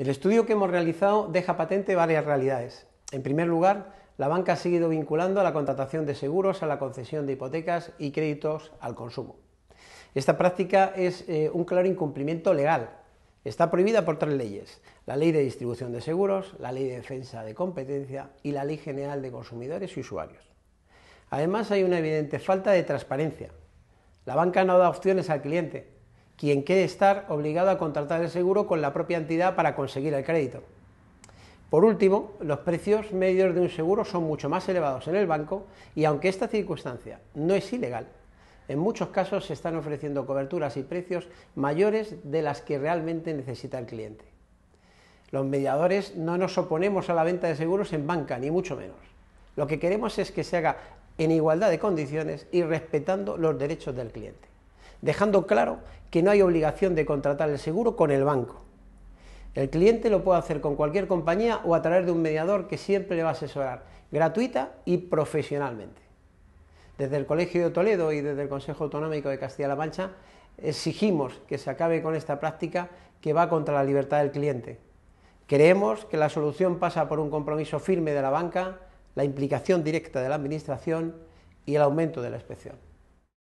El estudio que hemos realizado deja patente varias realidades. En primer lugar, la banca ha seguido vinculando a la contratación de seguros a la concesión de hipotecas y créditos al consumo. Esta práctica es eh, un claro incumplimiento legal. Está prohibida por tres leyes, la Ley de Distribución de Seguros, la Ley de Defensa de Competencia y la Ley General de Consumidores y Usuarios. Además, hay una evidente falta de transparencia. La banca no da opciones al cliente, quien quede estar obligado a contratar el seguro con la propia entidad para conseguir el crédito. Por último, los precios medios de un seguro son mucho más elevados en el banco y aunque esta circunstancia no es ilegal, en muchos casos se están ofreciendo coberturas y precios mayores de las que realmente necesita el cliente. Los mediadores no nos oponemos a la venta de seguros en banca, ni mucho menos. Lo que queremos es que se haga en igualdad de condiciones y respetando los derechos del cliente dejando claro que no hay obligación de contratar el seguro con el banco. El cliente lo puede hacer con cualquier compañía o a través de un mediador que siempre le va a asesorar, gratuita y profesionalmente. Desde el Colegio de Toledo y desde el Consejo Autonómico de Castilla-La Mancha exigimos que se acabe con esta práctica que va contra la libertad del cliente. Creemos que la solución pasa por un compromiso firme de la banca, la implicación directa de la Administración y el aumento de la inspección.